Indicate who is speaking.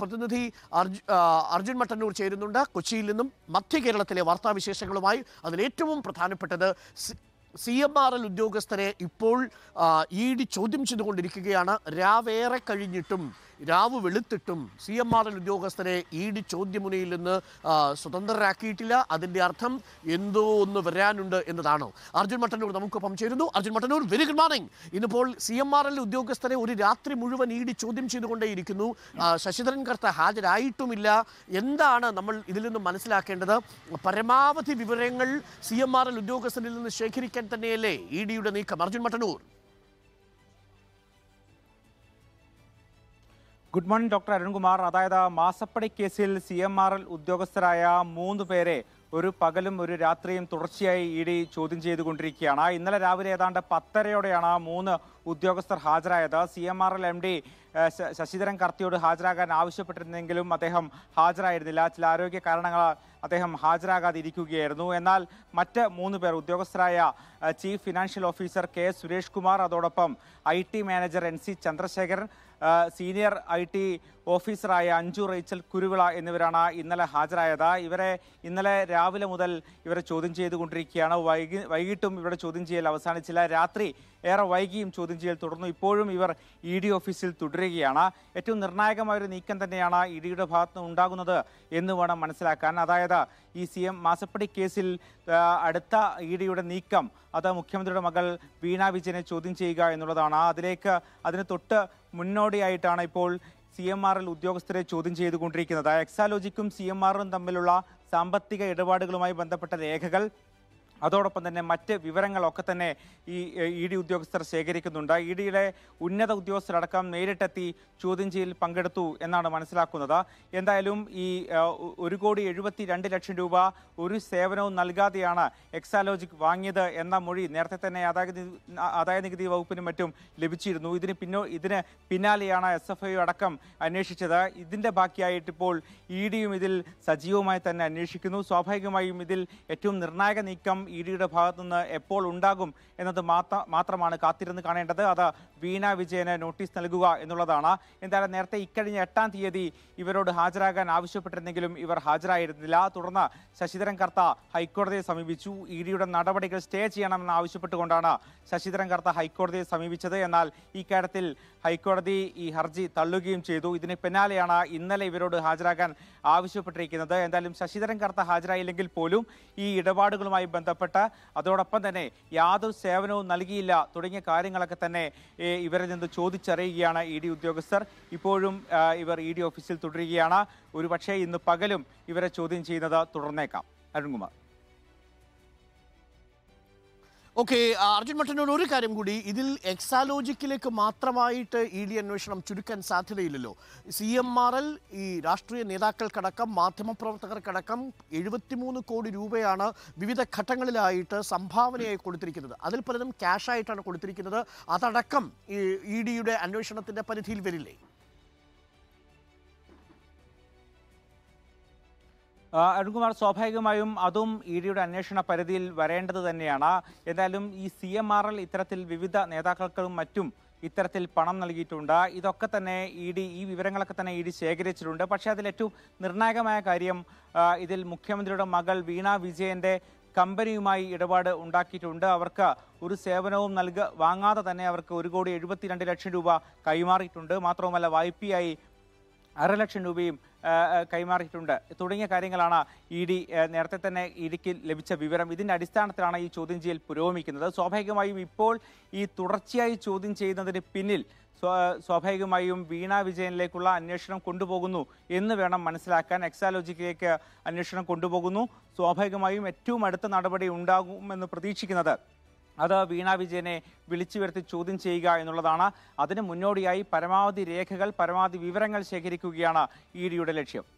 Speaker 1: പ്രതിനിധി അർജുൻ മട്ടന്നൂർ ചേരുന്നുണ്ട് കൊച്ചിയിൽ നിന്നും മധ്യ കേരളത്തിലെ വാർത്താവിശേഷങ്ങളുമായി അതിലേറ്റവും പ്രധാനപ്പെട്ടത് സി എം ആർ എൽ ഉദ്യോഗസ്ഥരെ ഇപ്പോൾ ഇ ഡി ചോദ്യം ചെയ്തുകൊണ്ടിരിക്കുകയാണ് രാവേറെ കഴിഞ്ഞിട്ടും രാവ് വെളുത്തിട്ടും സി എം ആർ എൽ ഉദ്യോഗസ്ഥരെ ഇ ഡി ചോദ്യമുനയിൽ നിന്ന് സ്വതന്ത്രരാക്കിയിട്ടില്ല അതിൻ്റെ അർത്ഥം എന്തോ ഒന്ന് വരാനുണ്ട് എന്നതാണോ അർജുൻ മട്ടന്നൂർ നമുക്കൊപ്പം ചേരുന്നു Arjun Mattannur very good morning ഇന്നിപ്പോൾ സി എം ആർ എൽ ഉദ്യോഗസ്ഥരെ ഒരു രാത്രി മുഴുവൻ ഇ ഡി ചോദ്യം ചെയ്തുകൊണ്ടേയിരിക്കുന്നു ശശിധരൻ കർത്ത ഹാജരായിട്ടുമില്ല എന്താണ് നമ്മൾ ഇതിൽ നിന്ന് മനസ്സിലാക്കേണ്ടത് പരമാവധി വിവരങ്ങൾ സി എം ആർ എൽ ഉദ്യോഗസ്ഥരിൽ നിന്ന് ശേഖരിക്കാൻ തന്നെയല്ലേ ഇ ഡിയുടെ നീക്കം Arjun Mattannur
Speaker 2: good morning doctor Arunkumar അതായത് മാസപ്പടി കേസിൽ സി എം ആർ എൽ ഉദ്യോഗസ്ഥരായ മൂന്ന് പേരെ ഒരു പകലും ഒരു രാത്രിയും തുടർച്ചയായി ഇ ഡി ചോദ്യം ചെയ്തുകൊണ്ടിരിക്കുകയാണ് ഇന്നലെ രാവിലെ ഏതാണ്ട് പത്തരയോടെയാണ് മൂന്ന് ഉദ്യോഗസ്ഥർ ഹാജരായത് C M R L M D Sasidharan കർത്തിയോട് ഹാജരാകാൻ ആവശ്യപ്പെട്ടിരുന്നെങ്കിലും അദ്ദേഹം ഹാജരായിരുന്നില്ല ചില ആരോഗ്യ കാരണങ്ങളാൽ അദ്ദേഹം ഹാജരാകാതിരിക്കുകയായിരുന്നു എന്നാൽ മറ്റ് മൂന്ന് പേർ ഉദ്യോഗസ്ഥരായ chief financial officer K Suresh Kumar അതോടൊപ്പം I T manager N C Chandrasekharan senior I T ഓഫീസറായ അഞ്ജു റേച്ചൽ കുരുവിള എന്നിവരാണ് ഇന്നലെ ഹാജരായത് ഇവരെ ഇന്നലെ രാവിലെ മുതൽ ഇവരെ ചോദ്യം ചെയ്തുകൊണ്ടിരിക്കുകയാണ് വൈകി വൈകിട്ടും ഇവരുടെ ചോദ്യം ചെയ്യൽ അവസാനിച്ചില്ല രാത്രി ഏറെ വൈകിയും ചോദ്യം ചോദ്യം ചെയ്യൽ തുടർന്നു ഇപ്പോഴും ഇവർ ഇ ഡി ഓഫീസിൽ തുടരുകയാണ് ഏറ്റവും നിർണായകമായ ഒരു നീക്കം തന്നെയാണ് ഇ ഡിയുടെ ഭാഗത്ത് ഉണ്ടാകുന്നത് എന്ന് വേണം മനസ്സിലാക്കാൻ അതായത് ഈ സി എം മാസപ്പടി കേസിൽ അടുത്ത ഇ ഡിയുടെ നീക്കം അത് മുഖ്യമന്ത്രിയുടെ മകൾ വീണ വിജയനെ ചോദ്യം ചെയ്യുക എന്നുള്ളതാണ് അതിലേക്ക് അതിന് തൊട്ട് മുന്നോടിയായിട്ടാണ് ഇപ്പോൾ സി എം ആറിൽ ഉദ്യോഗസ്ഥരെ ചോദ്യം ചെയ്തുകൊണ്ടിരിക്കുന്നത് എക്സാലോജിക്കും സി എം ആറും തമ്മിലുള്ള സാമ്പത്തിക ഇടപാടുകളുമായി ബന്ധപ്പെട്ട രേഖകൾ അതോടൊപ്പം തന്നെ മറ്റ് വിവരങ്ങളൊക്കെ തന്നെ ഈ ഇ ഡി ഉദ്യോഗസ്ഥർ ശേഖരിക്കുന്നുണ്ട് ഇ ഡിയിലെ ഉന്നത ഉദ്യോഗസ്ഥരടക്കം നേരിട്ടെത്തി ചോദ്യം ചെയ്യൽ പങ്കെടുത്തു എന്നാണ് മനസ്സിലാക്കുന്നത് എന്തായാലും ഈ ഒരു കോടി എഴുപത്തി രണ്ട് ലക്ഷം രൂപ ഒരു സേവനവും നൽകാതെയാണ് എക്സാലോജിക് വാങ്ങിയത് എന്ന മൊഴി നേരത്തെ തന്നെ ആദായ നികുതി വകുപ്പിനും മറ്റും ലഭിച്ചിരുന്നു ഇതിന് പിന്നോ ഇതിന് പിന്നാലെയാണ് എസ് എഫ് ഐ അടക്കം അന്വേഷിച്ചത് ഇതിൻ്റെ ബാക്കിയായിട്ടിപ്പോൾ ഇ ഡിയും ഇതിൽ സജീവമായി തന്നെ അന്വേഷിക്കുന്നു സ്വാഭാവികമായും ഇതിൽ ഏറ്റവും നിർണായക നീക്കം ഇ ഡിയുടെ ഭാഗത്തുനിന്ന് എപ്പോൾ ഉണ്ടാകും എന്നത് മാത്രമാണ് കാത്തിരുന്ന് കാണേണ്ടത് അത് വീണ വിജയന് നോട്ടീസ് നൽകുക എന്നുള്ളതാണ് എന്തായാലും നേരത്തെ ഇക്കഴിഞ്ഞ എട്ടാം തീയതി ഇവരോട് ഹാജരാകാൻ ആവശ്യപ്പെട്ടിരുന്നെങ്കിലും ഇവർ ഹാജരായിരുന്നില്ല തുടർന്ന് ശശിധരൻ കർത്ത ഹൈക്കോടതിയെ സമീപിച്ചു ഇ ഡിയുടെ നടപടികൾ സ്റ്റേ ചെയ്യണമെന്ന് ആവശ്യപ്പെട്ടുകൊണ്ടാണ് ശശിധരൻ കർത്ത ഹൈക്കോടതിയെ സമീപിച്ചത് എന്നാൽ ഈ കാര്യത്തിൽ ഹൈക്കോടതി ഈ ഹർജി തള്ളുകയും ചെയ്തു ഇതിന് പിന്നാലെയാണ് ഇന്നലെ ഇവരോട് ഹാജരാകാൻ ആവശ്യപ്പെട്ടിരിക്കുന്നത് എന്തായാലും ശശിധരൻ കർത്ത ഹാജരായില്ലെങ്കിൽ പോലും ഈ ഇടപാടുകളുമായി ബന്ധപ്പെട്ട് ബന്ധപ്പെട്ട് അതോടൊപ്പം തന്നെ യാതൊരു സേവനവും നൽകിയില്ല തുടങ്ങിയ കാര്യങ്ങളൊക്കെ തന്നെ ഇവരിൽ നിന്ന് ചോദിച്ചറിയുകയാണ് ഇ ഡി ഉദ്യോഗസ്ഥർ ഇപ്പോഴും ഇവർ ഇ ഡി ഓഫീസിൽ തുടരുകയാണ് ഒരുപക്ഷേ ഇന്ന് പകലും ഇവരെ ചോദ്യം ചെയ്യുന്നത് തുടർന്നേക്കാം അരുൺകുമാർ
Speaker 1: ഓക്കെ അർജുൻ മട്ടനോട് ഒരു കാര്യം കൂടി ഇതിൽ എക്സാലോജിക്കിലേക്ക് മാത്രമായിട്ട് ഇ ഡി അന്വേഷണം ചുരുക്കാൻ സാധ്യതയില്ലല്ലോ സി എം ആർ എൽ ഈ രാഷ്ട്രീയ നേതാക്കൾക്കടക്കം മാധ്യമപ്രവർത്തകർക്കടക്കം എഴുപത്തിമൂന്ന് കോടി രൂപയാണ് വിവിധ ഘട്ടങ്ങളിലായിട്ട് സംഭാവനയായി കൊടുത്തിരിക്കുന്നത് അതിൽ പലതും ക്യാഷായിട്ടാണ് കൊടുത്തിരിക്കുന്നത് അതടക്കം ഈ ഇ ഡിയുടെ അന്വേഷണത്തിൻ്റെ പരിധിയിൽ വരില്ലേ
Speaker 2: അരുൺകുമാർ സ്വാഭാവികമായും അതും ഇ ഡിയുടെ അന്വേഷണ പരിധിയിൽ വരേണ്ടത് തന്നെയാണ് എന്തായാലും ഈ സി എം ആർ എൽ ഇത്തരത്തിൽ വിവിധ നേതാക്കൾക്കും മറ്റും ഇത്തരത്തിൽ പണം നൽകിയിട്ടുണ്ട് ഇതൊക്കെ തന്നെ ഇ ഡി ഈ വിവരങ്ങളൊക്കെ തന്നെ ഇ ഡി ശേഖരിച്ചിട്ടുണ്ട് പക്ഷേ അതിൽ ഏറ്റവും നിർണായകമായ കാര്യം ഇതിൽ മുഖ്യമന്ത്രിയുടെ മകൾ വീണ വിജയന്റെ കമ്പനിയുമായി ഇടപാട് ഉണ്ടാക്കിയിട്ടുണ്ട് അവർക്ക് ഒരു സേവനവും നൽക വാങ്ങാതെ തന്നെ അവർക്ക് ഒരു കോടി എഴുപത്തിരണ്ട് ലക്ഷം രൂപ കൈമാറിയിട്ടുണ്ട് മാത്രവുമല്ല വായ്പയായി അര ലക്ഷം രൂപയും കൈമാറിയിട്ടുണ്ട് തുടങ്ങിയ കാര്യങ്ങളാണ് ഇ ഡി നേരത്തെ തന്നെ ഇഡിക്ക് ലഭിച്ച വിവരം ഇതിൻ്റെ അടിസ്ഥാനത്തിലാണ് ഈ ചോദ്യം ചെയ്യൽ പുരോഗമിക്കുന്നത് സ്വാഭാവികമായും ഇപ്പോൾ ഈ തുടർച്ചയായി ചോദ്യം ചെയ്യുന്നതിന് പിന്നിൽ സ്വാഭാവികമായും വീണ വിജയനിലേക്കുള്ള അന്വേഷണം കൊണ്ടുപോകുന്നു എന്ന് വേണം മനസ്സിലാക്കാൻ എക്സാലോജിക്കിലേക്ക് അന്വേഷണം കൊണ്ടുപോകുന്നു സ്വാഭാവികമായും ഏറ്റവും അടുത്ത നടപടി ഉണ്ടാകുമെന്ന് പ്രതീക്ഷിക്കുന്നത് അത് വീണ വിജയനെ വിളിച്ചു വരുത്തി ചോദ്യം ചെയ്യുക എന്നുള്ളതാണ് അതിന് മുന്നോടിയായി പരമാവധി രേഖകൾ പരമാവധി വിവരങ്ങൾ ശേഖരിക്കുകയാണ് ഇ ഡിയുടെ ലക്ഷ്യം